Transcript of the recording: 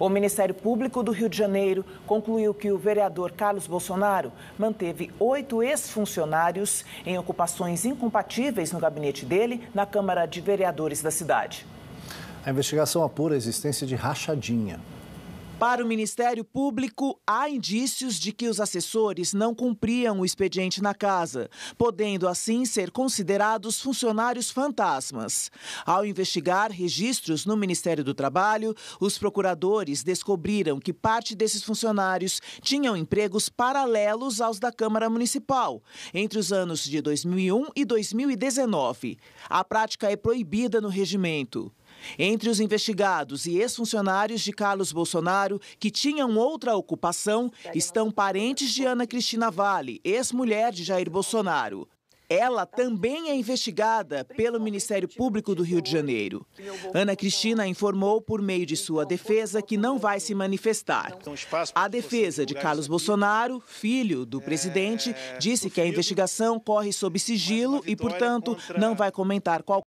O Ministério Público do Rio de Janeiro concluiu que o vereador Carlos Bolsonaro manteve oito ex-funcionários em ocupações incompatíveis no gabinete dele na Câmara de Vereadores da cidade. A investigação apura a existência de rachadinha para o Ministério Público, há indícios de que os assessores não cumpriam o expediente na casa, podendo assim ser considerados funcionários fantasmas. Ao investigar registros no Ministério do Trabalho, os procuradores descobriram que parte desses funcionários tinham empregos paralelos aos da Câmara Municipal, entre os anos de 2001 e 2019. A prática é proibida no regimento. Entre os investigados e ex-funcionários de Carlos Bolsonaro que tinham outra ocupação estão parentes de Ana Cristina Vale, ex-mulher de Jair Bolsonaro. Ela também é investigada pelo Ministério Público do Rio de Janeiro. Ana Cristina informou por meio de sua defesa que não vai se manifestar. Então, a defesa de Carlos Bolsonaro, filho do é, presidente, disse que a investigação corre sob sigilo e, portanto, não vai comentar qualquer.